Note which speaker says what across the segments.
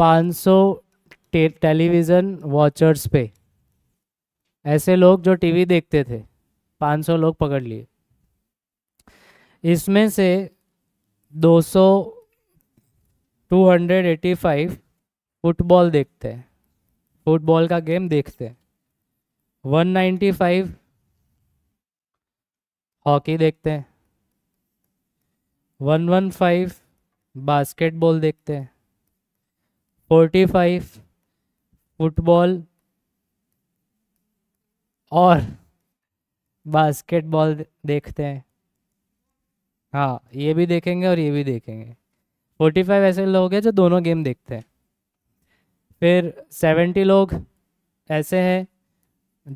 Speaker 1: 500 television watchers पे ऐसे लोग जो टीवी देखते थे 500 लोग पकड़ लिए इसमें से 200 फाइव फुटबॉल देखते हैं फुटबॉल का गेम देखते हैं 195 हॉकी देखते हैं 115 बास्केटबॉल देखते हैं फोर्टी फाइव फुटबॉल और बास्केटबॉल देखते हैं हाँ ये भी देखेंगे और ये भी देखेंगे फोर्टी फाइव ऐसे लोग हैं जो दोनों गेम देखते हैं फिर सेवेंटी लोग ऐसे हैं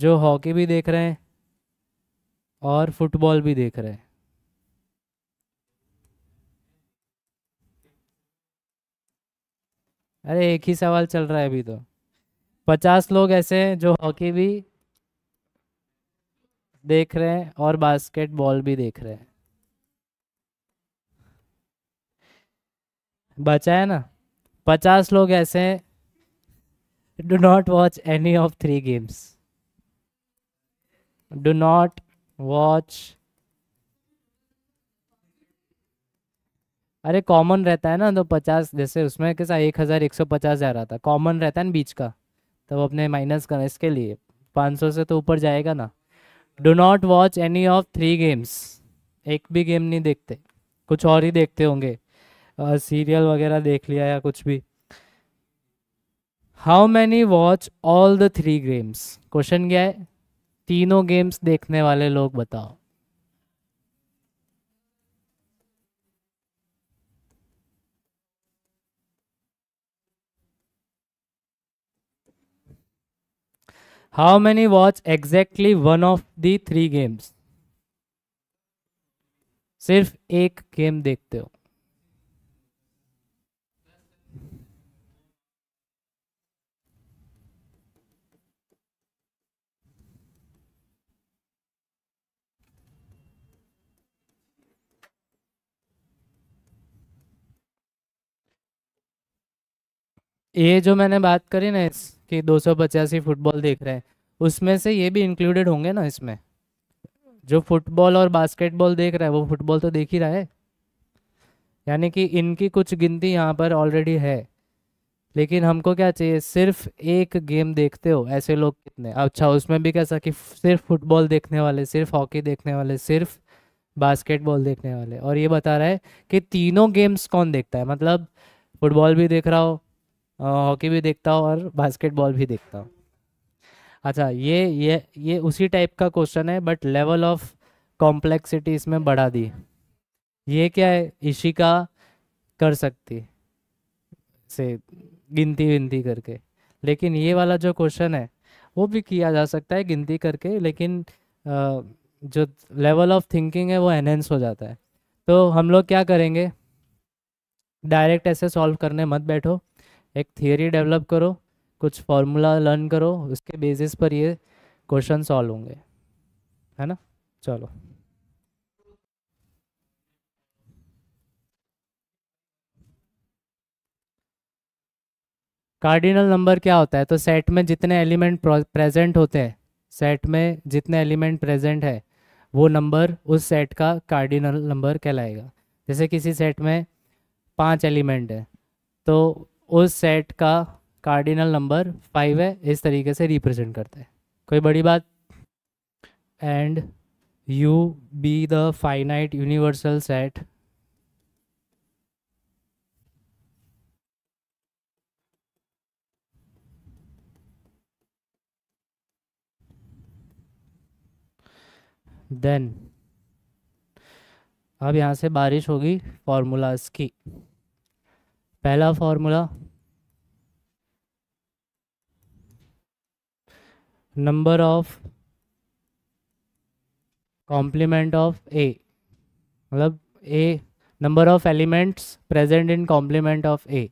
Speaker 1: जो हॉकी भी देख रहे हैं और फुटबॉल भी देख रहे हैं अरे एक ही सवाल चल रहा है अभी तो पचास लोग ऐसे हैं जो हॉकी भी देख रहे हैं और बास्केटबॉल भी देख रहे हैं बचा है ना पचास लोग ऐसे हैं do not watch any of three games do not watch अरे कॉमन रहता है ना तो पचास जैसे उसमें कैसा एक हज़ार एक सौ पचास जा रहा था कॉमन रहता है ना बीच का तब तो अपने माइनस करना इसके लिए पाँच सौ से तो ऊपर जाएगा ना do not watch any of three games एक भी गेम नहीं देखते कुछ और ही देखते होंगे सीरियल वगैरह देख लिया या कुछ भी how many watch all the three games question क्या है तीनों गेम्स देखने वाले लोग बताओ how many watch exactly one of the three games सिर्फ एक गेम देखते हो ये जो मैंने बात करी ना कि दो फुटबॉल देख रहे हैं उसमें से ये भी इंक्लूडेड होंगे ना इसमें जो फुटबॉल और बास्केटबॉल देख रहा है वो फुटबॉल तो देख ही रहा है यानी कि इनकी कुछ गिनती यहाँ पर ऑलरेडी है लेकिन हमको क्या चाहिए सिर्फ एक गेम देखते हो ऐसे लोग कितने अच्छा उसमें भी कैसा कि सिर्फ फुटबॉल देखने वाले सिर्फ हॉकी देखने वाले सिर्फ बास्केटबॉल देखने वाले और ये बता रहा है कि तीनों गेम्स कौन देखता है मतलब फुटबॉल भी देख रहा हो हॉकी भी देखता हूँ और बास्केटबॉल भी देखता हूँ अच्छा ये ये ये उसी टाइप का क्वेश्चन है बट लेवल ऑफ कॉम्प्लेक्सिटी इसमें बढ़ा दी ये क्या है इशिका कर सकती से गिनती विनती करके लेकिन ये वाला जो क्वेश्चन है वो भी किया जा सकता है गिनती करके लेकिन जो लेवल ऑफ थिंकिंग है वो एनहेंस हो जाता है तो हम लोग क्या करेंगे डायरेक्ट ऐसे सॉल्व करने मत बैठो एक थियोरी डेवलप करो कुछ फॉर्मूला लर्न करो उसके बेसिस पर ये क्वेश्चन सॉल्व होंगे है ना चलो कार्डिनल नंबर क्या होता है तो सेट में जितने एलिमेंट प्रेजेंट होते हैं सेट में जितने एलिमेंट प्रेजेंट है वो नंबर उस सेट का कार्डिनल नंबर कहलाएगा जैसे किसी सेट में पांच एलिमेंट है तो उस सेट का कार्डिनल नंबर फाइव है इस तरीके से रिप्रेजेंट करते हैं कोई बड़ी बात and U be the finite universal set then अब यहाँ से बारिश होगी फॉर्मूलाज की पहला formula number of complement of A मतलब A number of elements present in complement of A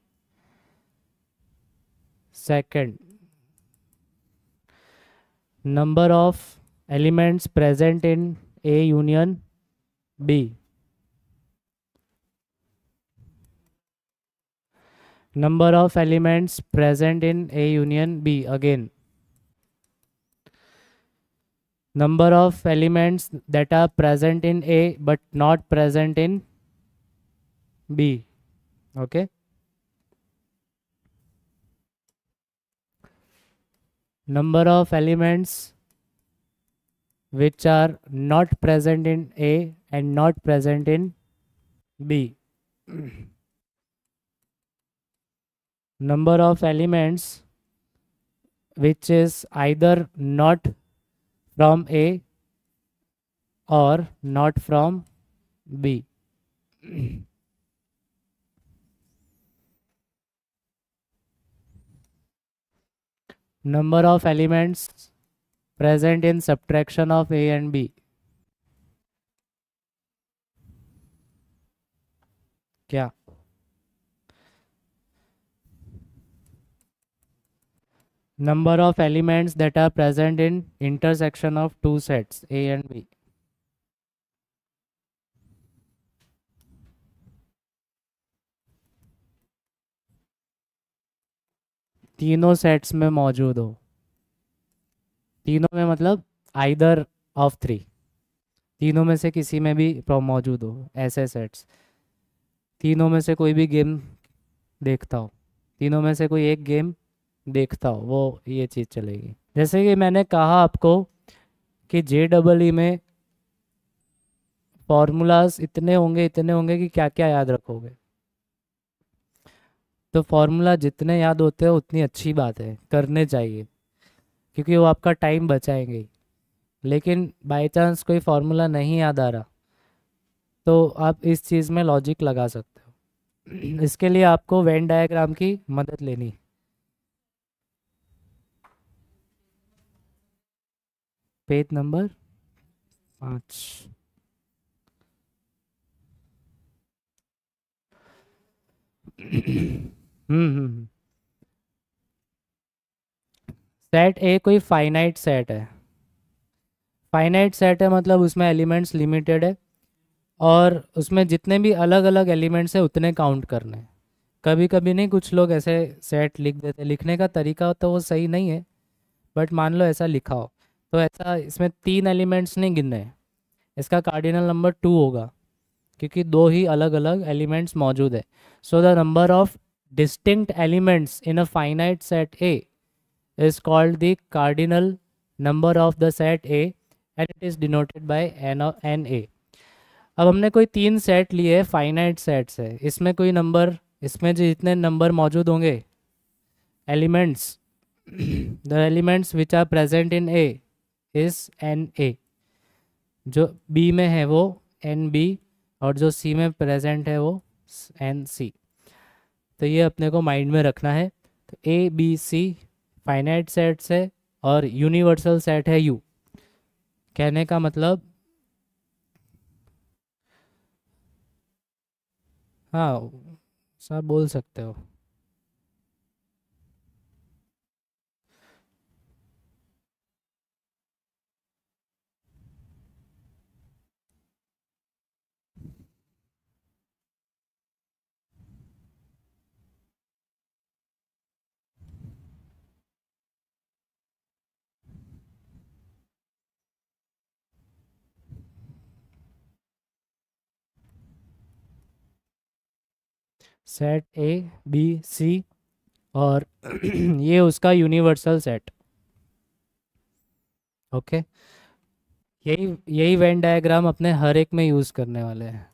Speaker 1: second number of elements present in A union B number of elements present in A union B again number of elements that are present in A but not present in B okay number of elements which are not present in A and not present in B number of elements which is either not from A or not from B. number of elements present in subtraction of A and B. क्या number of elements that are present in intersection of two sets a and b तीनों sets में मौजूद हो तीनों में मतलब either of three तीनों में से किसी में भी मौजूद हो ऐसे सेट्स तीनों में से कोई भी गेम देखता हो तीनों में से कोई एक गेम देखता हो वो ये चीज़ चलेगी जैसे कि मैंने कहा आपको कि जे डबल ई में फॉर्मूलाज इतने होंगे इतने होंगे कि क्या क्या याद रखोगे तो फॉर्मूला जितने याद होते हैं उतनी अच्छी बात है करने चाहिए क्योंकि वो आपका टाइम बचाएंगे लेकिन बाय चांस कोई फार्मूला नहीं याद आ रहा तो आप इस चीज़ में लॉजिक लगा सकते हो इसके लिए आपको वेन डायग्राम की मदद लेनी पेज नंबर पाँच हम्म सेट हम्म, ए हम्म। कोई फाइनाइट सेट है फाइनाइट सेट है मतलब उसमें एलिमेंट्स लिमिटेड है और उसमें जितने भी अलग अलग एलिमेंट्स हैं उतने काउंट करने हैं कभी कभी नहीं कुछ लोग ऐसे सेट लिख देते लिखने का तरीका तो वो सही नहीं है बट मान लो ऐसा लिखा हो तो ऐसा इसमें तीन एलिमेंट्स नहीं गिनने इसका कार्डिनल नंबर टू होगा क्योंकि दो ही अलग अलग एलिमेंट्स मौजूद है so the number of distinct elements in a finite set A is called the cardinal number of the set A and it is denoted by n n A अब हमने कोई तीन सेट लिए है फाइनाइट सेट्स है इसमें कोई number इसमें जो जितने नंबर मौजूद होंगे elements the elements which are present in A is n A जो बी में है वो एन बी और जो सी में प्रेजेंट है वो एन सी तो ये अपने को माइंड में रखना है तो A B C finite sets है और यूनिवर्सल सेट है यू कहने का मतलब हाँ सब बोल सकते हो सेट ए बी सी और ये उसका यूनिवर्सल सेट ओके यही यही वेन डायग्राम अपने हर एक में यूज़ करने वाले हैं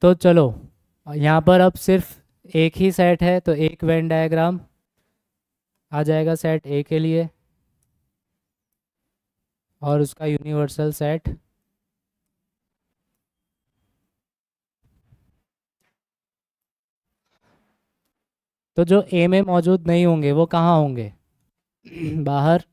Speaker 1: तो चलो यहाँ पर अब सिर्फ एक ही सेट है तो एक वेन डायग्राम आ जाएगा सेट ए के लिए और उसका यूनिवर्सल सेट तो जो ए में मौजूद नहीं होंगे वो कहाँ होंगे बाहर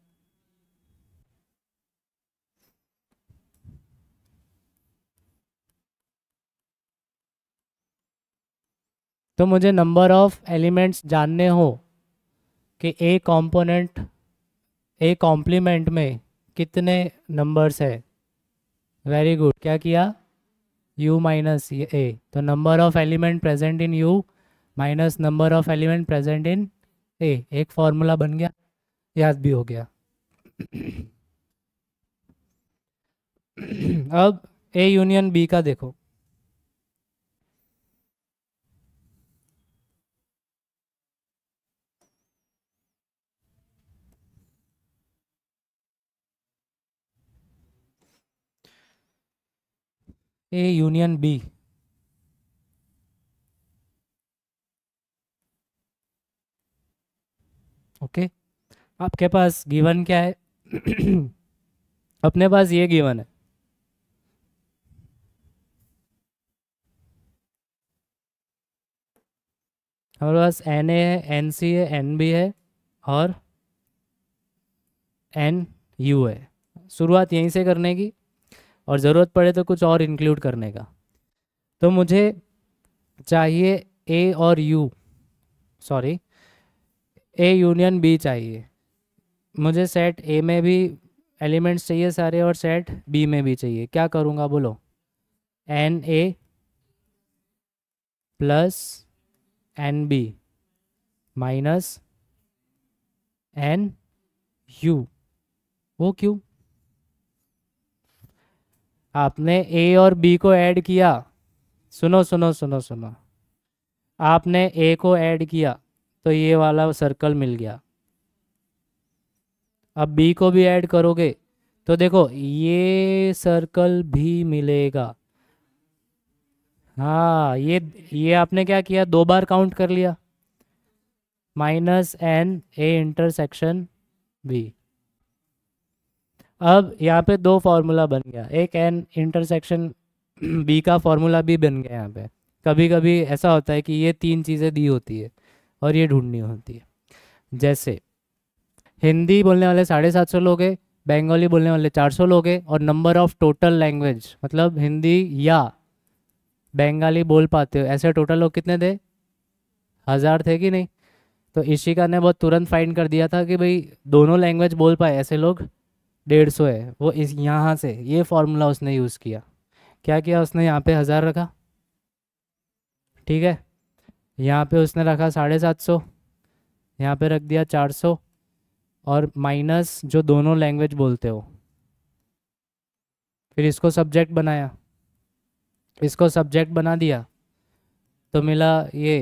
Speaker 1: तो मुझे नंबर ऑफ एलिमेंट्स जानने हो कि ए कंपोनेंट ए कॉम्प्लीमेंट में कितने नंबर्स है वेरी गुड क्या किया यू माइनस ए तो number of element present in U minus number of element present in A एक फॉर्मूला बन गया याद भी हो गया अब ए यूनियन बी का देखो ए यूनियन बी ओके आपके पास गिवन क्या है अपने पास ये गिवन है हमारे पास एन ए है एन सी है एन बी है और एन यू है शुरुआत यहीं से करने की और ज़रूरत पड़े तो कुछ और इंक्लूड करने का तो मुझे चाहिए ए और U sorry A union B चाहिए मुझे सेट ए में भी एलिमेंट्स चाहिए सारे और सेट बी में भी चाहिए क्या करूँगा बोलो n A plus n B minus n U वो क्यों आपने ए और बी को ऐड किया सुनो सुनो सुनो सुनो आपने ए को ऐड किया तो ये वाला सर्कल मिल गया अब बी को भी ऐड करोगे तो देखो ये सर्कल भी मिलेगा हाँ ये ये आपने क्या किया दो बार काउंट कर लिया minus n A intersection B अब यहाँ पे दो फार्मूला बन गया एक एन इंटरसेक्शन बी का फार्मूला भी बन गया यहाँ पे कभी कभी ऐसा होता है कि ये तीन चीज़ें दी होती है और ये ढूंढनी होती है जैसे हिंदी बोलने वाले साढ़े सात सौ लोग हैं बंगाली बोलने वाले चार सौ लोग हैं और नंबर ऑफ टोटल लैंग्वेज मतलब हिंदी या बंगाली बोल पाते हो ऐसे टोटल लोग कितने थे हज़ार थे कि नहीं तो इशिका ने बहुत तुरंत फाइंड कर दिया था कि भाई दोनों लैंग्वेज बोल पाए ऐसे लोग डेढ़ सौ है वो इस यहाँ से ये फॉर्मूला उसने यूज़ किया क्या किया उसने यहाँ पे हज़ार रखा ठीक है यहाँ पे उसने रखा साढ़े सात सौ यहाँ पर रख दिया चार सौ और माइनस जो दोनों लैंग्वेज बोलते हो फिर इसको सब्जेक्ट बनाया इसको सब्जेक्ट बना दिया तो मिला ये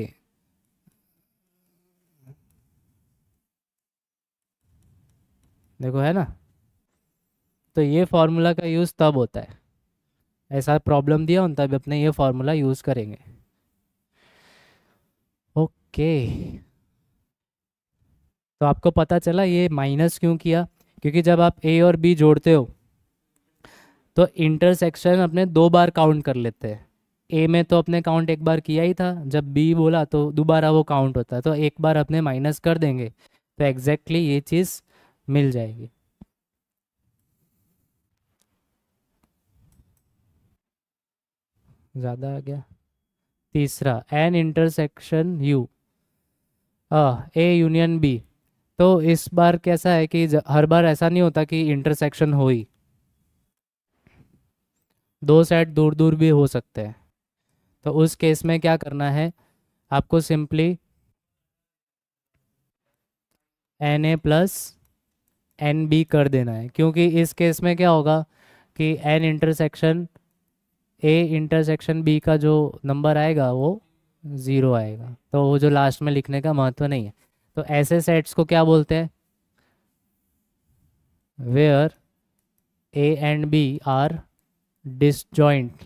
Speaker 1: देखो है ना तो ये फार्मूला का यूज़ तब होता है ऐसा प्रॉब्लम दिया उन तब अपने ये फार्मूला यूज़ करेंगे ओके तो आपको पता चला ये माइनस क्यों किया क्योंकि जब आप ए और बी जोड़ते हो तो इंटरसेक्शन अपने दो बार काउंट कर लेते हैं ए में तो अपने काउंट एक बार किया ही था जब बी बोला तो दोबारा वो काउंट होता है तो एक बार अपने माइनस कर देंगे तो एग्जैक्टली ये चीज़ मिल जाएगी ज़्यादा आ गया तीसरा n intersection U A union B तो इस बार कैसा है कि हर बार ऐसा नहीं होता कि इंटरसेक्शन हो ही दो सेट दूर दूर भी हो सकते हैं तो उस केस में क्या करना है आपको simply n A plus n B कर देना है क्योंकि इस केस में क्या होगा कि n intersection A intersection B का जो नंबर आएगा वो ज़ीरो आएगा तो वो जो लास्ट में लिखने का महत्व नहीं है तो ऐसे सेट्स को क्या बोलते हैं where A and B are disjoint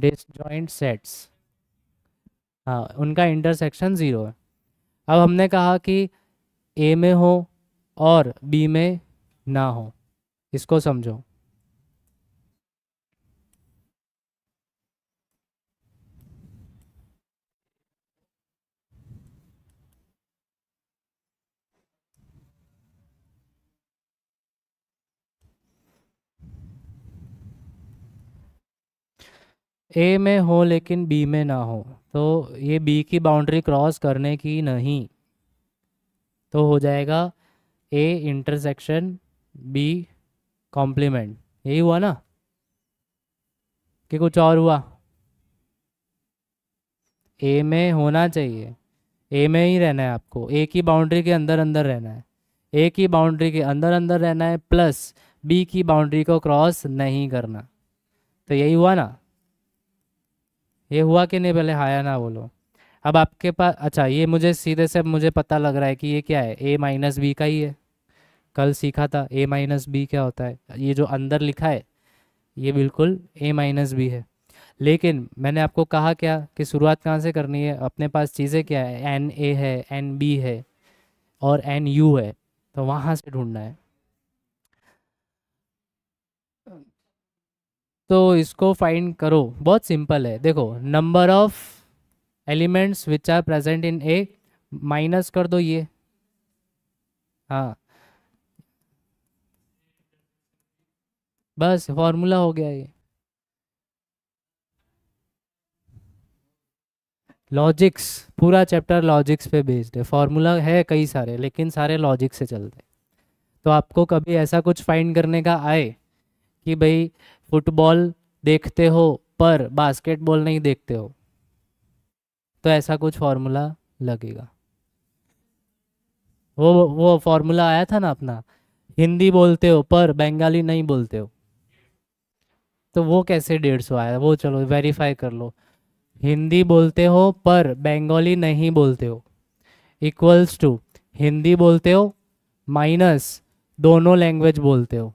Speaker 1: disjoint sets हाँ उनका इंटरसेक्शन ज़ीरो है अब हमने कहा कि ए में हो और बी में ना हो इसको समझो ए में हो लेकिन बी में ना हो तो ये बी की बाउंड्री क्रॉस करने की नहीं तो हो जाएगा ए इंटरसेक्शन बी कॉम्प्लीमेंट यही हुआ ना कि कुछ और हुआ ए में होना चाहिए ए में ही रहना है आपको ए की बाउंड्री के अंदर अंदर रहना है ए की बाउंड्री के अंदर अंदर रहना है प्लस बी की बाउंड्री को क्रॉस नहीं करना तो यही हुआ ना ये हुआ कि नहीं पहले हाया ना बोलो अब आपके पास अच्छा ये मुझे सीधे से मुझे पता लग रहा है कि ये क्या है ए माइनस बी का ही है कल सीखा था ए माइनस बी क्या होता है ये जो अंदर लिखा है ये बिल्कुल ए माइनस बी है लेकिन मैंने आपको कहा क्या कि शुरुआत कहाँ से करनी है अपने पास चीज़ें क्या है एन ए है एन बी है और एन यू है तो वहाँ से ढूंढना है तो इसको फाइंड करो बहुत सिंपल है देखो number of elements which are present in A minus कर दो ये हाँ बस फॉर्मूला हो गया ये लॉजिक्स पूरा चैप्टर लॉजिक्स पे बेस्ड है फॉर्मूला है कई सारे लेकिन सारे लॉजिक से चलते हैं तो आपको कभी ऐसा कुछ फाइंड करने का आए कि भाई फुटबॉल देखते हो पर बास्केटबॉल नहीं देखते हो तो ऐसा कुछ फॉर्मूला लगेगा वो वो फॉर्मूला आया था ना अपना हिंदी बोलते हो पर बंगाली नहीं बोलते हो तो वो कैसे डेढ़ सौ आया वो चलो वेरीफाई कर लो हिंदी बोलते हो पर बंगाली नहीं बोलते हो इक्वल्स टू हिंदी बोलते हो माइनस दोनों लैंग्वेज बोलते हो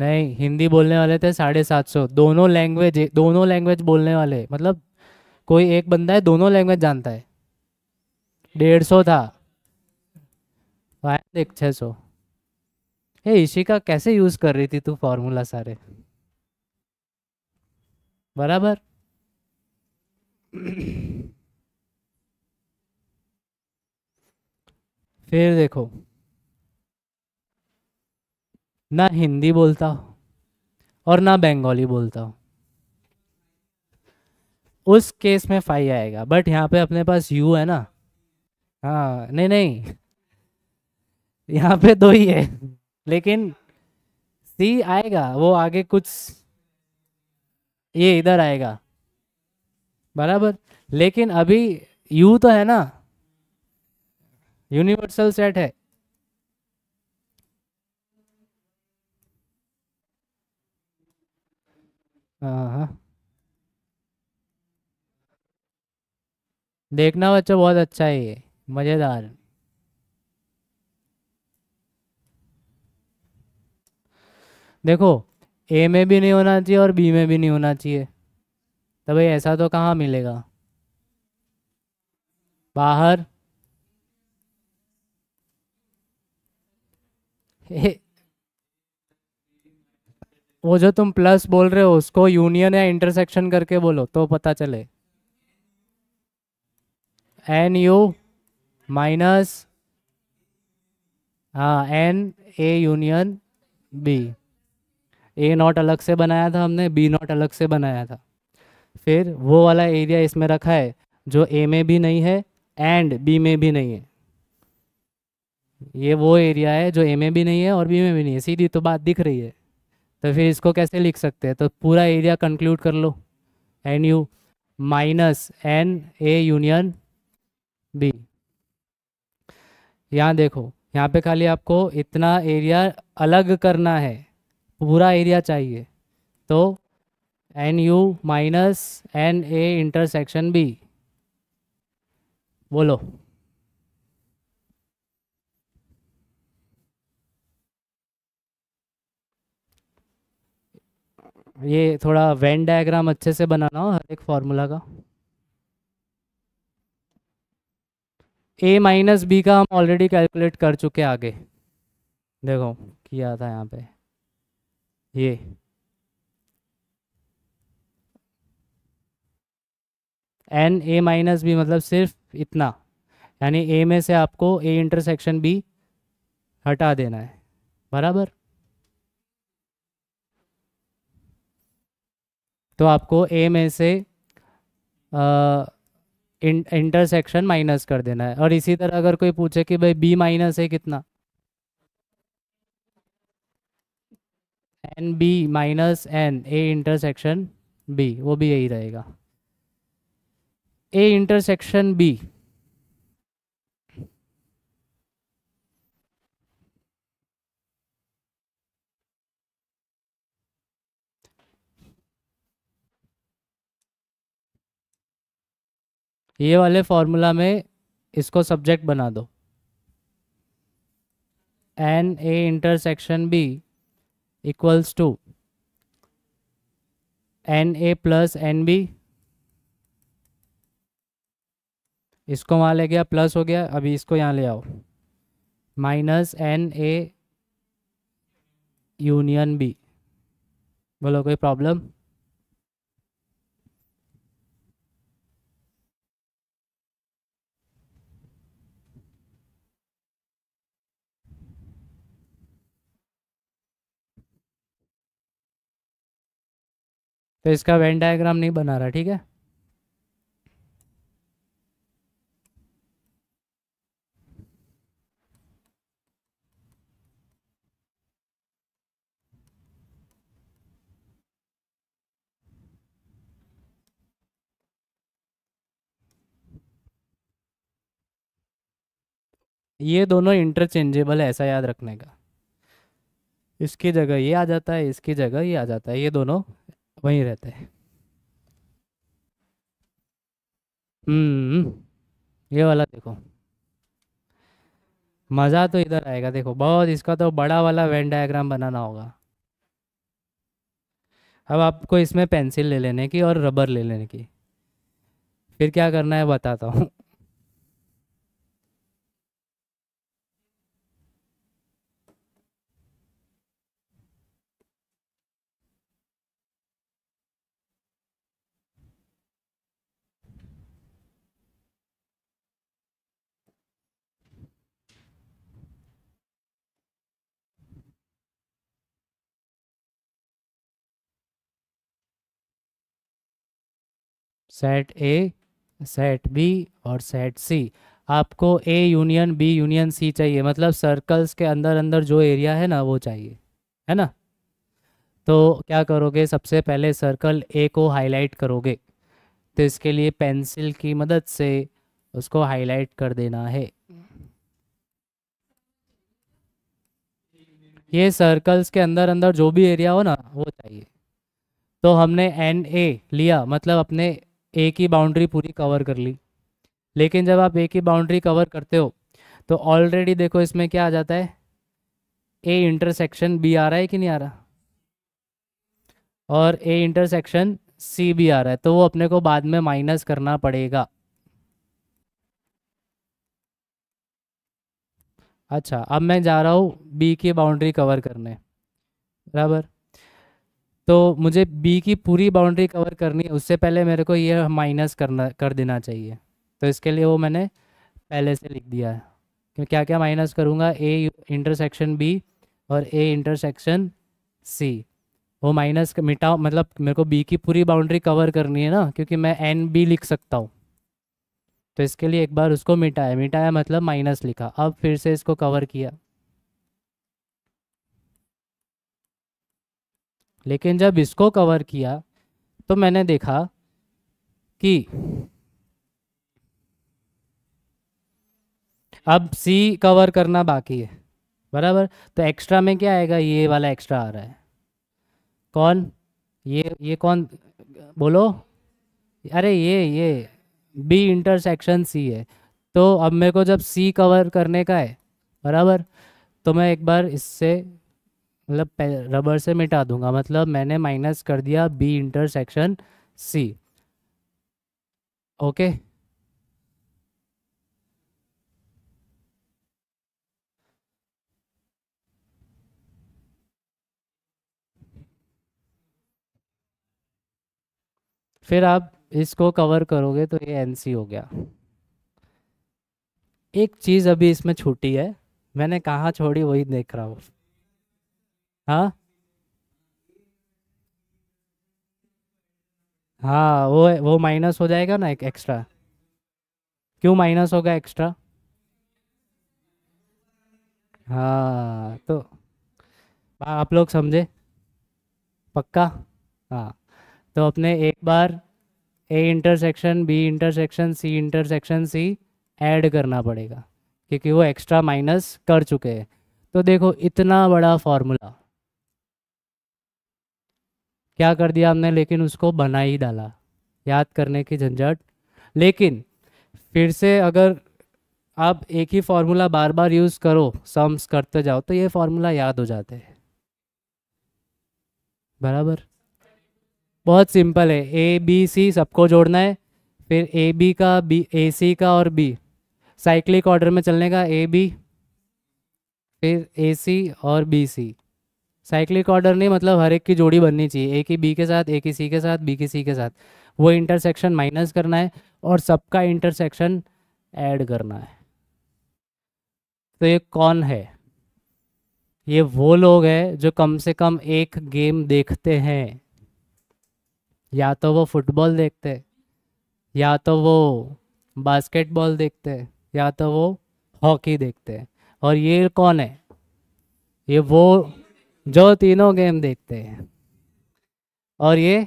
Speaker 1: नहीं हिंदी बोलने वाले थे साढ़े सात सौ दोनों लैंग्वेज दोनों लैंग्वेज बोलने वाले मतलब कोई एक बंदा है दोनों लैंग्वेज जानता है डेढ़ सौ था एक छः सौ ये का कैसे यूज़ कर रही थी तू फॉर्मूला सारे बराबर फिर देखो ना हिंदी बोलता हो और ना बंगाली बोलता हो उस केस में फाइ आएगा बट यहाँ पे अपने पास यू है ना हाँ नहीं नहीं यहाँ पे दो ही है लेकिन सी आएगा वो आगे कुछ ये इधर आएगा बराबर लेकिन अभी यू तो है ना यूनिवर्सल सेट है हाँ देखना बच्चों बहुत अच्छा है ये मज़ेदार देखो ए में भी नहीं होना चाहिए और बी में भी नहीं होना चाहिए तो भाई ऐसा तो कहाँ मिलेगा बाहर वो जो तुम प्लस बोल रहे हो उसको यूनियन या इंटरसेक्शन करके बोलो तो पता चले एन यू माइनस हाँ n A union B A not अलग से बनाया था हमने बी नॉट अलग से बनाया था फिर वो वाला एरिया इसमें रखा है जो ए में भी नहीं है एंड बी में भी नहीं है ये वो एरिया है जो ए में भी नहीं है और बी में भी नहीं है सीधी तो बात दिख रही है तो फिर इसको कैसे लिख सकते हैं तो पूरा एरिया कंक्लूड कर लो n U minus n A union B यहाँ देखो यहाँ पे खाली आपको इतना एरिया अलग करना है पूरा एरिया चाहिए तो n U minus n A intersection B बोलो ये थोड़ा वेन डायग्राम अच्छे से बनाना हो हर एक फॉर्मूला का ए माइनस बी का हम ऑलरेडी कैलकुलेट कर चुके आगे देखो किया था यहाँ पे ये एन ए माइनस बी मतलब सिर्फ इतना यानी ए में से आपको ए इंटरसेक्शन बी हटा देना है बराबर तो आपको ए में से इंटरसेक्शन माइनस कर देना है और इसी तरह अगर कोई पूछे कि भाई बी माइनस है कितना n B minus n A intersection B वो भी यही रहेगा ए इंटरसेक्शन बी ये वाले फॉर्मूला में इसको सब्जेक्ट बना दो n A intersection B equals to n A plus n B इसको वहाँ ले गया प्लस हो गया अभी इसको यहाँ ले आओ minus n A union B बोलो कोई प्रॉब्लम तो इसका वेन डायग्राम नहीं बना रहा ठीक है ये दोनों इंटरचेंजेबल है ऐसा याद रखने का इसकी जगह ये आ जाता है इसकी जगह ये आ जाता है ये दोनों वहीं रहते हैं हम्म ये वाला देखो मज़ा तो इधर आएगा देखो बहुत इसका तो बड़ा वाला वेन डायग्राम बनाना होगा अब आपको इसमें पेंसिल ले लेने की और रबर ले लेने की फिर क्या करना है बताता हूँ सेट ए सेट बी और सेट सी आपको A union B union C चाहिए मतलब सर्कल्स के अंदर अंदर जो एरिया है ना वो चाहिए है ना तो क्या करोगे सबसे पहले सर्कल ए को हाईलाइट करोगे तो इसके लिए पेंसिल की मदद से उसको हाईलाइट कर देना है ये सर्कल्स के अंदर अंदर जो भी एरिया हो ना वो चाहिए तो हमने एन ए लिया मतलब अपने ए की बाउंड्री पूरी कवर कर ली लेकिन जब आप ए की बाउंड्री कवर करते हो तो ऑलरेडी देखो इसमें क्या आ जाता है ए इंटरसेक्शन बी आ रहा है कि नहीं आ रहा और ए इंटरसेक्शन सी भी आ रहा है तो वो अपने को बाद में माइनस करना पड़ेगा अच्छा अब मैं जा रहा हूँ बी की बाउंड्री कवर करने बराबर तो मुझे बी की पूरी बाउंड्री कवर करनी है उससे पहले मेरे को ये माइनस करना कर देना चाहिए तो इसके लिए वो मैंने पहले से लिख दिया है कि क्या क्या माइनस करूँगा ए इंटरसेक्शन बी और ए इंटरसेक्शन सी वो माइनस मिटाओ मतलब मेरे को बी की पूरी बाउंड्री कवर करनी है ना क्योंकि मैं एन बी लिख सकता हूँ तो इसके लिए एक बार उसको मिटाया मिटाया मतलब माइनस लिखा अब फिर से इसको कवर किया लेकिन जब इसको कवर किया तो मैंने देखा कि अब सी कवर करना बाकी है बराबर तो एक्स्ट्रा में क्या आएगा ये वाला एक्स्ट्रा आ रहा है कौन ये ये कौन बोलो अरे ये ये बी इंटरसेक्शन सी है तो अब मेरे को जब सी कवर करने का है बराबर तो मैं एक बार इससे मतलब रबर से मिटा दूंगा मतलब मैंने माइनस कर दिया बी इंटरसेक्शन सी ओके फिर आप इसको कवर करोगे तो ये एनसी हो गया एक चीज़ अभी इसमें छूटी है मैंने कहाँ छोड़ी वही देख रहा हूँ हाँ हाँ वो वो माइनस हो जाएगा ना एक एक्स्ट्रा क्यों माइनस होगा एक्स्ट्रा हाँ तो आप लोग समझे पक्का हाँ तो अपने एक बार A intersection B intersection C intersection C add करना पड़ेगा क्योंकि वो एक्स्ट्रा माइनस कर चुके हैं तो देखो इतना बड़ा फॉर्मूला क्या कर दिया हमने लेकिन उसको बना ही डाला याद करने की झंझट लेकिन फिर से अगर आप एक ही फार्मूला बार बार यूज़ करो सम्स करते जाओ तो ये फार्मूला याद हो जाते हैं बराबर बहुत सिंपल है ए बी सी सबको जोड़ना है फिर ए बी का बी ए सी का और बी साइक्लिक ऑर्डर में चलने का ए बी फिर ए सी और बी सी साइक्लिक ऑर्डर नहीं मतलब हर एक की जोड़ी बननी चाहिए ए की बी के साथ ए की सी के साथ बी की सी के साथ वो इंटरसेक्शन माइनस करना है और सबका इंटरसेक्शन ऐड करना है तो ये कौन है ये वो लोग हैं जो कम से कम एक गेम देखते हैं या तो वो फुटबॉल देखते हैं या तो वो बास्केटबॉल देखते हैं या तो वो हॉकी देखते हैं और ये कौन है ये वो जो तीनों गेम देखते हैं और ये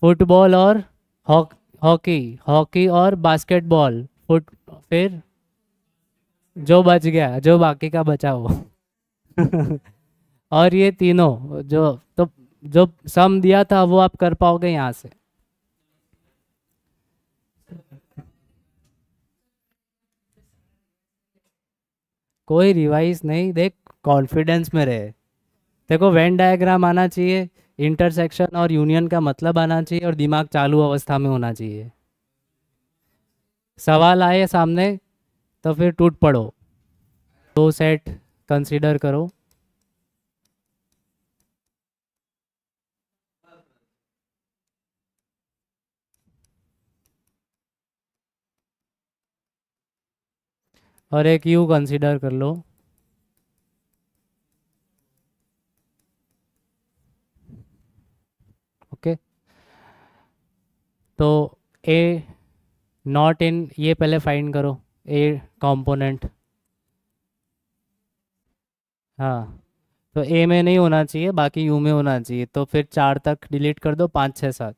Speaker 1: फुटबॉल और हॉकी हॉकी और बास्केटबॉल फुट फिर जो बच गया जो बाकी का बचा हो और ये तीनों जो तो जो सम दिया था वो आप कर पाओगे यहाँ से कोई रिवाइज नहीं देख कॉन्फिडेंस में रहे देखो वेन डायग्राम आना चाहिए इंटरसेक्शन और यूनियन का मतलब आना चाहिए और दिमाग चालू अवस्था में होना चाहिए सवाल आए सामने तो फिर टूट पड़ो दो तो सेट कंसिडर करो और एक यू कंसिडर कर लो तो ए नॉट इन ये पहले फाइंड करो ए कंपोनेंट हाँ तो ए में नहीं होना चाहिए बाकी यू में होना चाहिए तो फिर चार तक डिलीट कर दो पाँच छः सात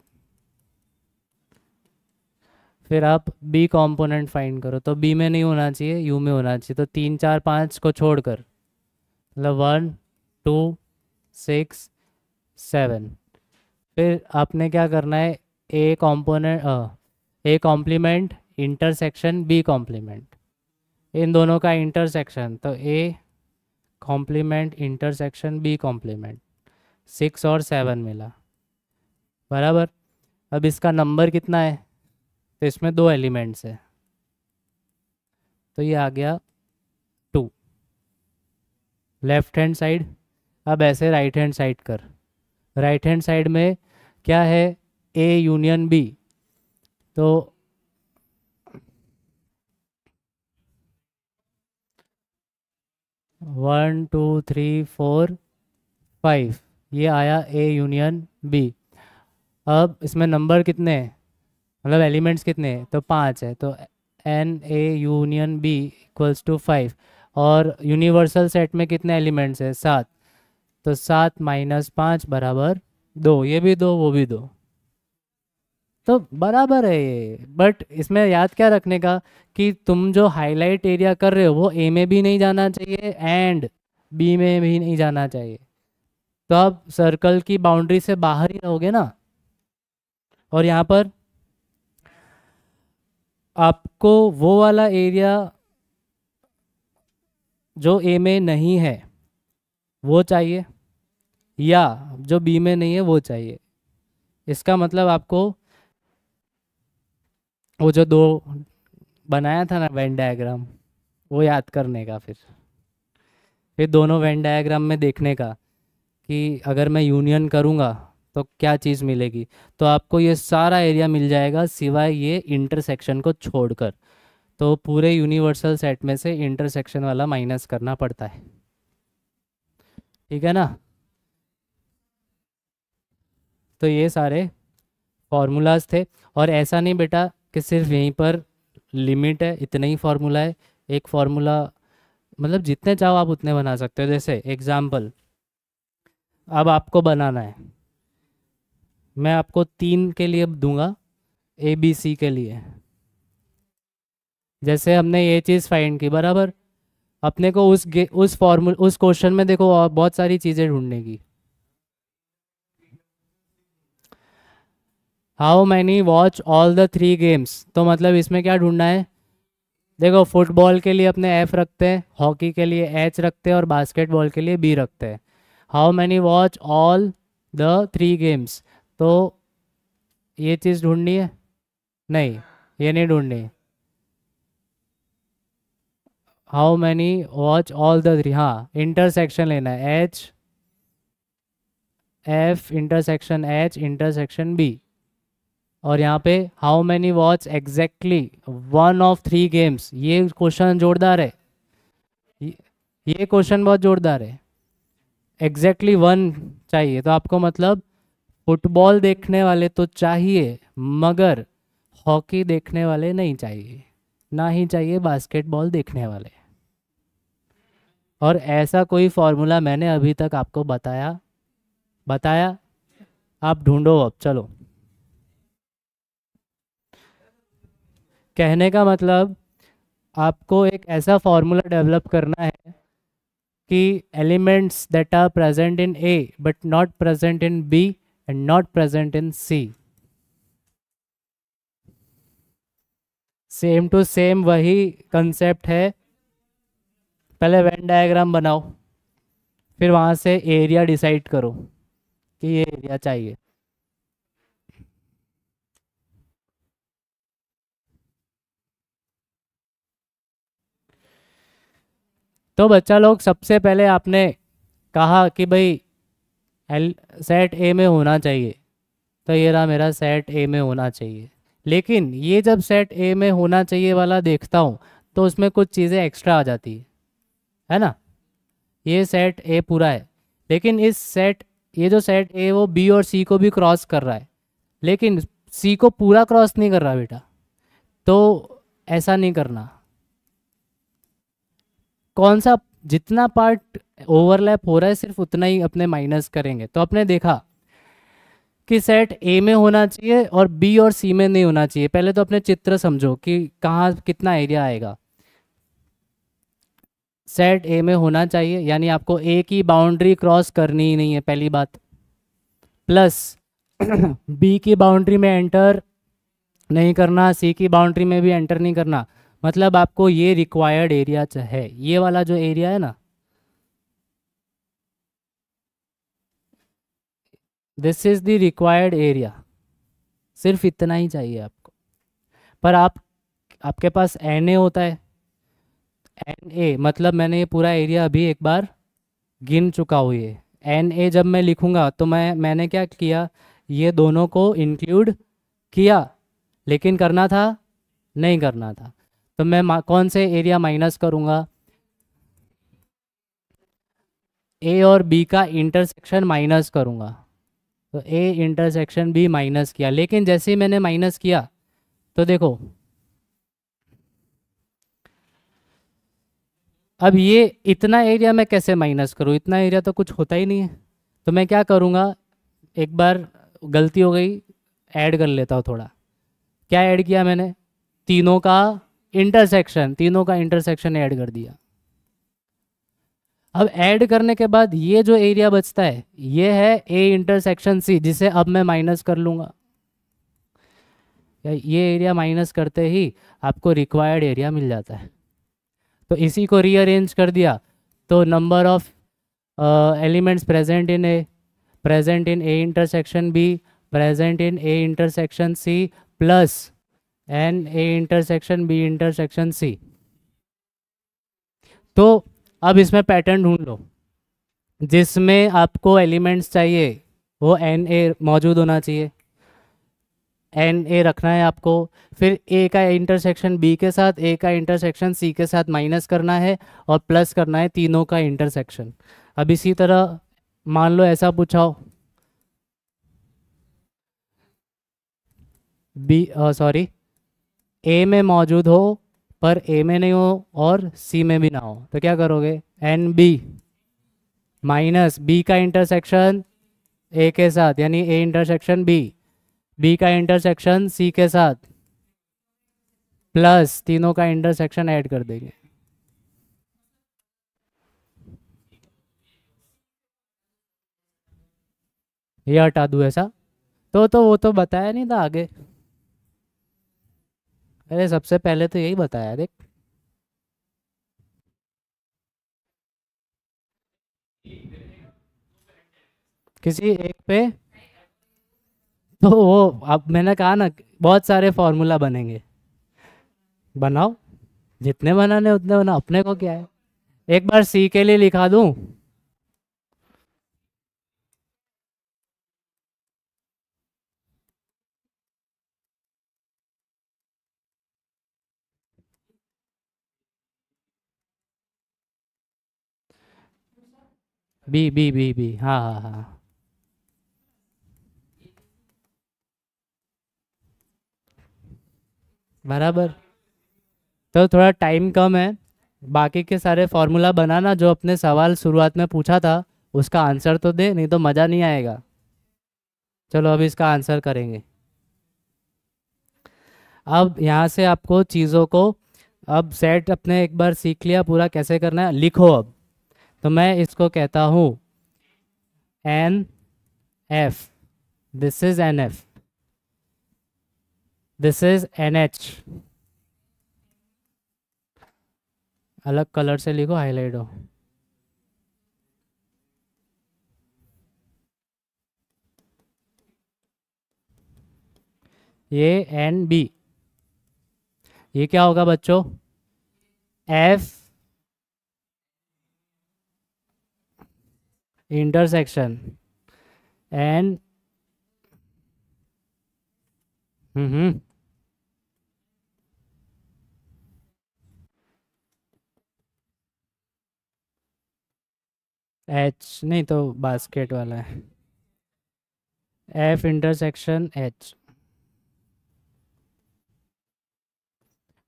Speaker 1: फिर आप बी कंपोनेंट फाइंड करो तो बी में नहीं होना चाहिए यू में होना चाहिए तो तीन चार पाँच को छोड़कर मतलब वन टू सिक्स सेवन फिर आपने क्या करना है A component A complement intersection B complement इन दोनों का इंटरसेक्शन तो A complement intersection B complement six और सेवन मिला बराबर अब इसका नंबर कितना है तो इसमें दो एलिमेंट्स है तो ये आ गया टू लेफ्ट हैंड साइड अब ऐसे राइट हैंड साइड कर राइट हैंड साइड में क्या है ए यूनियन बी तो one two three four five ये आया ए यूनियन बी अब इसमें नंबर कितने हैं मतलब एलिमेंट्स कितने हैं तो पाँच है तो n A union B equals to five और यूनिवर्सल सेट में कितने एलिमेंट्स हैं सात तो सात माइनस पाँच बराबर दो ये भी दो वो भी दो तो बराबर है ये बट इसमें याद क्या रखने का कि तुम जो हाईलाइट एरिया कर रहे हो वो ए में भी नहीं जाना चाहिए एंड बी में भी नहीं जाना चाहिए तो आप सर्कल की बाउंड्री से बाहर ही रहोगे ना और यहाँ पर आपको वो वाला एरिया जो ए में नहीं है वो चाहिए या जो बी में नहीं है वो चाहिए इसका मतलब आपको वो जो दो बनाया था ना वेन डायग्राम वो याद करने का फिर फिर दोनों वेन डायग्राम में देखने का कि अगर मैं यूनियन करूँगा तो क्या चीज़ मिलेगी तो आपको ये सारा एरिया मिल जाएगा सिवाय ये इंटरसेक्शन को छोड़कर तो पूरे यूनिवर्सल सेट में से इंटरसेक्शन वाला माइनस करना पड़ता है ठीक है ना तो ये सारे फॉर्मूलाज थे और ऐसा नहीं बेटा कि सिर्फ यहीं पर लिमिट है इतना ही फार्मूला है एक फार्मूला मतलब जितने चाहो आप उतने बना सकते हो जैसे एग्जाम्पल अब आपको बनाना है मैं आपको तीन के लिए दूंगा ए बी सी के लिए जैसे हमने ये चीज़ फाइंड की बराबर अपने को उस उस फॉर्मूल उस क्वेश्चन में देखो बहुत सारी चीज़ें ढूंढने की how many watch all the three games तो मतलब इसमें क्या ढूंढना है देखो फुटबॉल के लिए अपने एफ रखते हैं हॉकी के लिए एच रखते हैं और बास्केटबॉल के लिए बी रखते हैं how many watch all the three games तो ये चीज़ ढूंढनी है नहीं ये नहीं ढूंढनी how many watch all the three हाँ इंटरसेक्शन लेना है H F intersection H intersection B और यहाँ पे how many watch exactly one of three games ये क्वेश्चन जोरदार है ये क्वेश्चन बहुत जोरदार है एग्जैक्टली वन चाहिए तो आपको मतलब फुटबॉल देखने वाले तो चाहिए मगर हॉकी देखने वाले नहीं चाहिए ना ही चाहिए बास्केटबॉल देखने वाले और ऐसा कोई फॉर्मूला मैंने अभी तक आपको बताया बताया आप ढूंढो अब चलो कहने का मतलब आपको एक ऐसा फॉर्मूला डेवलप करना है कि elements that are present in A but not present in B and not present in C same to same वही कंसेप्ट है पहले वेन डायग्राम बनाओ फिर वहाँ से एरिया डिसाइड करो कि ये एरिया चाहिए तो बच्चा लोग सबसे पहले आपने कहा कि भाई एल सेट ए में होना चाहिए तो ये रहा मेरा सेट ए में होना चाहिए लेकिन ये जब सेट ए में होना चाहिए वाला देखता हूँ तो उसमें कुछ चीज़ें एक्स्ट्रा आ जाती है है ना ये सेट ए पूरा है लेकिन इस सेट ये जो सेट ए वो बी और सी को भी क्रॉस कर रहा है लेकिन सी को पूरा क्रॉस नहीं कर रहा बेटा तो ऐसा नहीं करना कौन सा जितना पार्ट ओवरलैप हो रहा है सिर्फ उतना ही अपने माइनस करेंगे तो आपने देखा कि सेट ए में होना चाहिए और बी और सी में नहीं होना चाहिए पहले तो अपने चित्र समझो कि कहाँ कितना एरिया आएगा सेट ए में होना चाहिए यानी आपको ए की बाउंड्री क्रॉस करनी ही नहीं है पहली बात प्लस बी की बाउंड्री में एंटर नहीं करना सी की बाउंड्री में भी एंटर नहीं करना मतलब आपको ये रिक्वायर्ड एरिया है ये वाला जो एरिया है ना this is the required area सिर्फ इतना ही चाहिए आपको पर आप आपके पास एन ए होता है एन ए मतलब मैंने ये पूरा एरिया अभी एक बार गिन चुका हुई है एन ए जब मैं लिखूंगा तो मैं मैंने क्या किया ये दोनों को इंक्लूड किया लेकिन करना था नहीं करना था तो मैं कौन से एरिया माइनस करूंगा ए और बी का इंटरसेक्शन माइनस करूंगा तो ए इंटरसेक्शन बी माइनस किया लेकिन जैसे ही मैंने माइनस किया तो देखो अब ये इतना एरिया मैं कैसे माइनस करूँ इतना एरिया तो कुछ होता ही नहीं है तो मैं क्या करूँगा एक बार गलती हो गई ऐड कर लेता हूँ थोड़ा क्या ऐड किया मैंने तीनों का इंटरसेक्शन तीनों का इंटरसेक्शन ऐड कर दिया अब ऐड करने के बाद ये जो एरिया बचता है ये है ए इंटरसेक्शन सी जिसे अब मैं माइनस कर लूंगा ये एरिया माइनस करते ही आपको रिक्वायर्ड एरिया मिल जाता है तो इसी को रीअरेंज कर दिया तो number of elements present in A present in A intersection B present in A intersection C plus n A intersection B intersection C तो अब इसमें पैटर्न ढूंढ लो जिसमें आपको एलिमेंट्स चाहिए वो एन ए मौजूद होना चाहिए एन ए रखना है आपको फिर ए का इंटरसेक्शन बी के साथ ए का इंटरसेक्शन सी के साथ माइनस करना है और प्लस करना है तीनों का इंटरसेक्शन अब इसी तरह मान लो ऐसा पूछाओ बी सॉरी ए में मौजूद हो पर ए में नहीं हो और सी में भी ना हो तो क्या करोगे एन बी माइनस बी का इंटरसेक्शन ए के साथ यानी ए इंटरसेक्शन बी बी का इंटरसेक्शन सी के साथ प्लस तीनों का इंटरसेक्शन ऐड कर देंगे ये हटा दू ऐसा तो तो वो तो बताया नहीं था आगे अरे सबसे पहले तो यही बताया देख किसी एक पे तो वो अब मैंने कहा ना बहुत सारे फॉर्मूला बनेंगे बनाओ जितने बनाने उतने बनाओ अपने को क्या है एक बार सी के लिए लिखा दूं बी बी बी बी हाँ हाँ हाँ बराबर तो थोड़ा टाइम कम है बाकी के सारे फॉर्मूला बनाना जो अपने सवाल शुरुआत में पूछा था उसका आंसर तो दे नहीं तो मज़ा नहीं आएगा चलो अब इसका आंसर करेंगे अब यहाँ से आपको चीज़ों को अब सेट अपने एक बार सीख लिया पूरा कैसे करना है लिखो अब तो मैं इसको कहता हूँ n F this is n F this is n H अलग कलर से लिखो हाईलाइट हो ये एन बी ये क्या होगा बच्चों F intersection n hmm H नहीं तो बास्केट वाला है एफ इंटरसेक्शन एच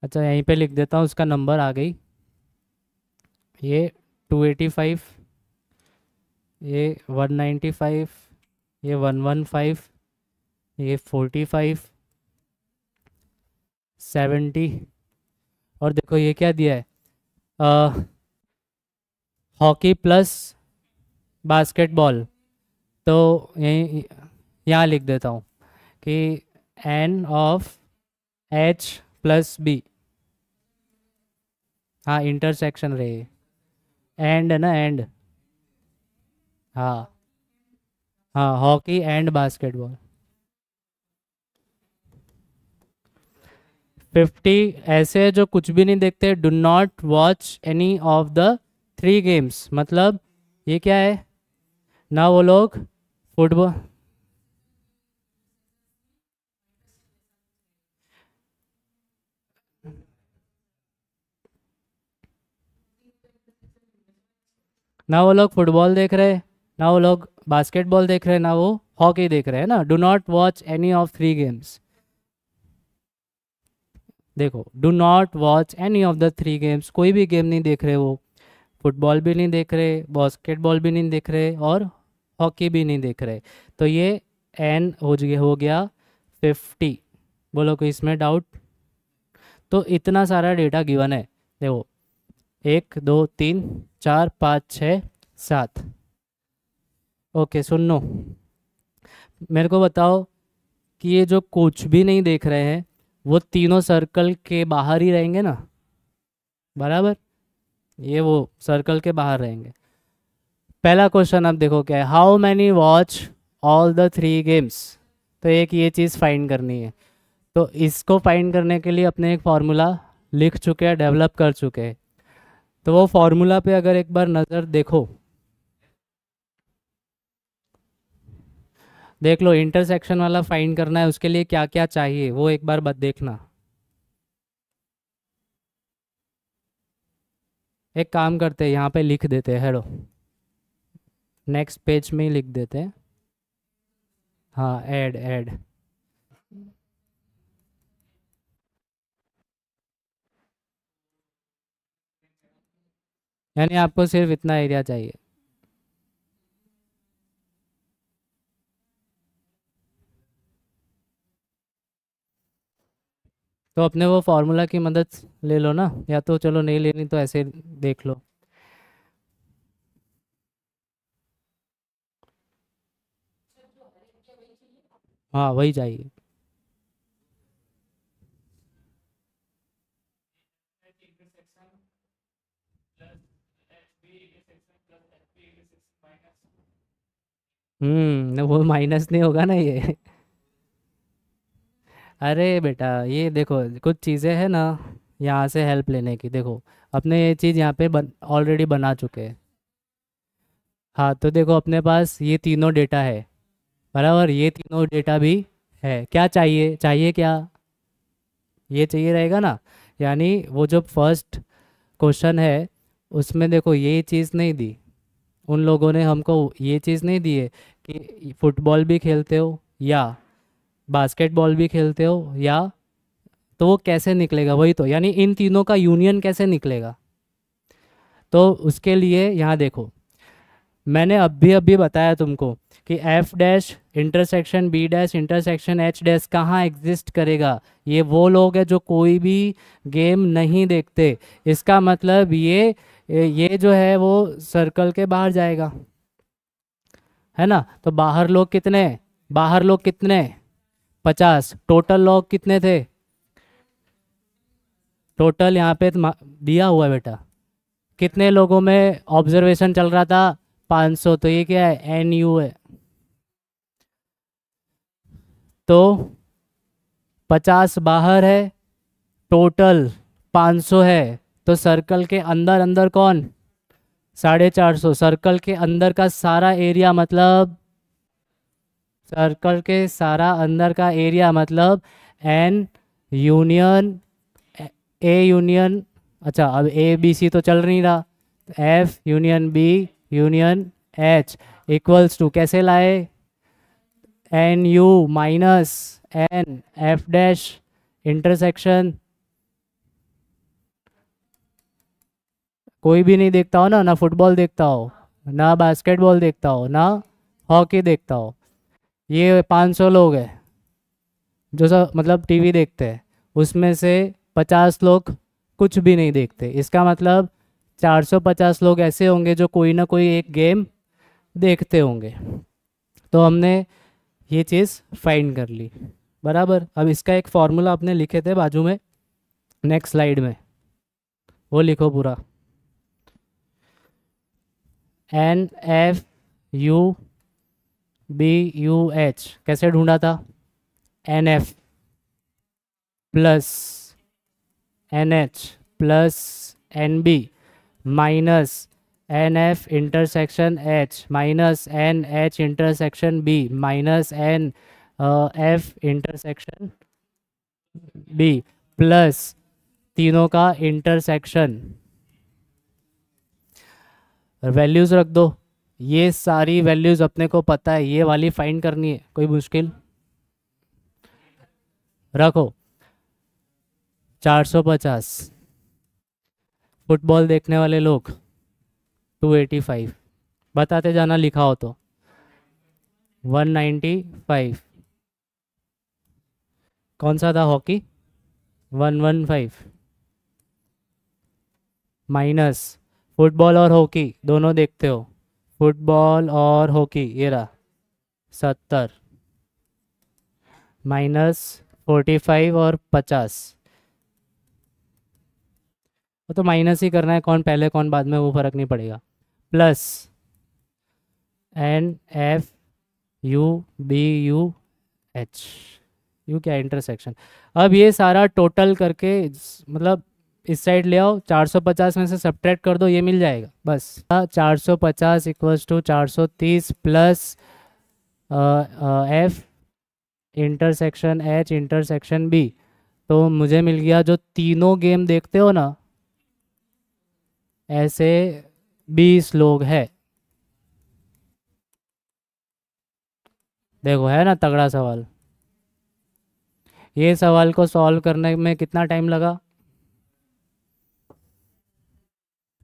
Speaker 1: अच्छा यहीं पे लिख देता हूँ उसका नंबर आ गई ये टू एटी फाइव ये 195 ये 115 ये 45 70 और देखो ये क्या दिया है हॉकी प्लस बास्केटबॉल तो यहीं यहाँ लिख देता हूँ कि n of H plus B हाँ इंटरसेक्शन रहे एंड है ना एंड हाँ हाँ हॉकी एंड बास्केटबॉल फिफ्टी ऐसे जो कुछ भी नहीं देखते do not watch any of the three games मतलब ये क्या है ना वो लोग फुटबॉल ना वो लोग फुटबॉल देख रहे ना वो लोग बास्केटबॉल देख रहे हैं ना वो हॉकी देख रहे हैं ना do not watch any of three games देखो do not watch any of the three games कोई भी गेम नहीं देख रहे वो फुटबॉल भी नहीं देख रहे बास्केटबॉल भी नहीं देख रहे और हॉकी भी नहीं देख रहे तो ये एन हो गया हो गया फिफ्टी बोलो कि इसमें डाउट तो इतना सारा डेटा गिवन है देखो एक दो तीन चार पाँच छ सात ओके सुनो मेरे को बताओ कि ये जो कुछ भी नहीं देख रहे हैं वो तीनों सर्कल के बाहर ही रहेंगे ना बराबर ये वो सर्कल के बाहर रहेंगे पहला क्वेश्चन आप देखो क्या है how many watch all the three games तो एक ये चीज़ फाइंड करनी है तो इसको फाइंड करने के लिए अपने एक फार्मूला लिख चुके हैं डेवलप कर चुके हैं तो वो फार्मूला पे अगर एक बार नज़र देखो देख लो इंटरसेक्शन वाला फाइंड करना है उसके लिए क्या क्या चाहिए वो एक बार बस देखना एक काम करते हैं यहाँ पे लिख देते हैं हेडो नेक्स्ट पेज में ही लिख देते हैं हाँ ऐड ऐड यानी आपको सिर्फ इतना एरिया चाहिए तो अपने वो फार्मूला की मदद ले लो ना या तो चलो नहीं लेनी तो ऐसे देख लो हाँ वही चाहिए हम्म वो माइनस नहीं होगा ना ये अरे बेटा ये देखो कुछ चीज़ें हैं ना यहाँ से हेल्प लेने की देखो अपने ये चीज़ यहाँ पे बन ऑलरेडी बना चुके हैं हाँ तो देखो अपने पास ये तीनों डेटा है बराबर ये तीनों डेटा भी है क्या चाहिए चाहिए क्या ये चाहिए रहेगा ना यानी वो जो फर्स्ट क्वेश्चन है उसमें देखो ये चीज़ नहीं दी उन लोगों ने हमको ये चीज़ नहीं दी है कि फुटबॉल भी खेलते हो या बास्केटबॉल भी खेलते हो या तो वो कैसे निकलेगा वही तो यानी इन तीनों का यूनियन कैसे निकलेगा तो उसके लिए यहाँ देखो मैंने अभी अभी बताया तुमको कि f dash intersection b dash intersection h dash कहाँ एग्जिस्ट करेगा ये वो लोग हैं जो कोई भी गेम नहीं देखते इसका मतलब ये ये जो है वो सर्कल के बाहर जाएगा है ना तो बाहर लोग कितने बाहर लोग कितने पचास टोटल लॉग कितने थे टोटल यहाँ पे दिया हुआ बेटा कितने लोगों में ऑब्जर्वेशन चल रहा था 500 तो ये क्या है एन यू है तो 50 बाहर है टोटल 500 है तो सर्कल के अंदर अंदर कौन साढ़े चार सौ सर्कल के अंदर का सारा एरिया मतलब सर्कल के सारा अंदर का एरिया मतलब एन यूनियन ए यूनियन अच्छा अब ए बी सी तो चल नहीं रहा F union B union H equals to कैसे लाए n U minus n F dash intersection कोई भी नहीं देखता हो ना ना फुटबॉल देखता हो ना बास्केटबॉल देखता हो ना हॉकी देखता हो ये पाँच सौ लोग हैं जो सब मतलब टीवी देखते हैं उसमें से पचास लोग कुछ भी नहीं देखते इसका मतलब 450 लोग ऐसे होंगे जो कोई ना कोई एक गेम देखते होंगे तो हमने ये चीज़ फाइंड कर ली बराबर अब इसका एक फॉर्मूला आपने लिखे थे बाजू में नेक्स्ट स्लाइड में वो लिखो पूरा n F U B U H कैसे ढूंढा था n F plus n H plus n B minus n F intersection H minus n H intersection B minus n F intersection B plus तीनों का intersection values रख दो ये सारी values अपने को पता है ये वाली फाइंड करनी है कोई मुश्किल रखो 450 फुटबॉल देखने वाले लोग 285 बताते जाना लिखा हो तो 195 कौन सा था हॉकी 115 माइनस फुटबॉल और हॉकी दोनों देखते हो फुटबॉल और हॉकी ये रहा सत्तर माइनस फोर्टी फाइव और पचास वो तो माइनस ही करना है कौन पहले कौन बाद में वो फर्क नहीं पड़ेगा plus n F U B U H U क्या इंटरसेक्शन अब ये सारा टोटल करके मतलब इस साइड ले आओ 450 में से सब्ट्रैक्ट कर दो ये मिल जाएगा बस 450 सौ पचास इक्वल्स टू चार plus F intersection H intersection B तो मुझे मिल गया जो तीनों गेम देखते हो ना ऐसे बीस लोग है देखो है ना तगड़ा सवाल ये सवाल को सॉल्व करने में कितना टाइम लगा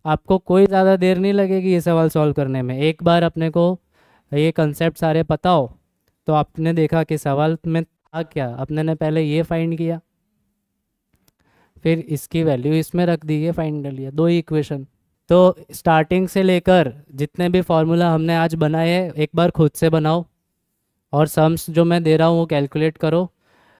Speaker 1: आपको कोई ज़्यादा देर नहीं लगेगी ये सवाल सॉल्व करने में एक बार अपने को ये कंसेप्ट सारे पता हो तो आपने देखा कि सवाल में था क्या अपने ने पहले ये फाइंड किया फिर इसकी वैल्यू इसमें रख दी ये फाइंड कर लिया दो ही इक्वेशन तो स्टार्टिंग से लेकर जितने भी फार्मूला हमने आज बनाए हैं एक बार खुद से बनाओ और सम्स जो मैं दे रहा हूँ वो कैलकुलेट करो